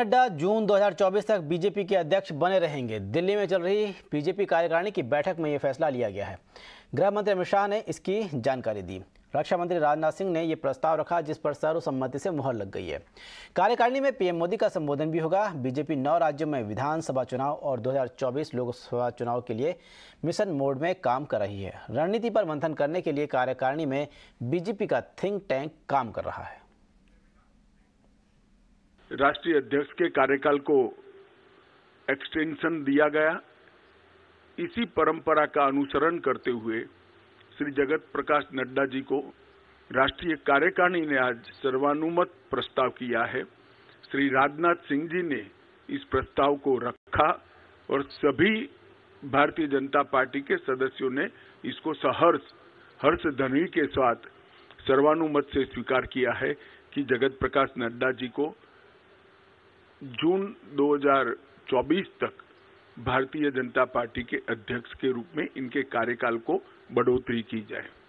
नड्डा जून 2024 तक बीजेपी के अध्यक्ष बने रहेंगे दिल्ली में चल रही बीजेपी कार्यकारिणी की बैठक में ये फैसला लिया गया है गृह मंत्री अमित शाह ने इसकी जानकारी दी रक्षा मंत्री राजनाथ सिंह ने यह प्रस्ताव रखा जिस पर सर्वसम्मति से मुहर लग गई है कार्यकारिणी में पीएम मोदी का संबोधन भी होगा बीजेपी नौ राज्यों में विधानसभा चुनाव और 2024 लोकसभा चुनाव के लिए मिशन मोड में काम कर रही है रणनीति पर मंथन करने के लिए कार्यकारिणी में बीजेपी का थिंक टैंक काम कर रहा है राष्ट्रीय अध्यक्ष के कार्यकाल को एक्सटेंशन दिया गया इसी परंपरा का अनुसरण करते हुए श्री जगत प्रकाश नड्डा जी को राष्ट्रीय कार्यकारिणी ने आज सर्वानुमत प्रस्ताव किया है श्री राजनाथ सिंह जी ने इस प्रस्ताव को रखा और सभी भारतीय जनता पार्टी के सदस्यों ने इसको सहर्ष हर्ष धनी के साथ सर्वानुमत से स्वीकार किया है कि जगत प्रकाश नड्डा जी को जून 2024 तक भारतीय जनता पार्टी के अध्यक्ष के रूप में इनके कार्यकाल को बढ़ोतरी की जाए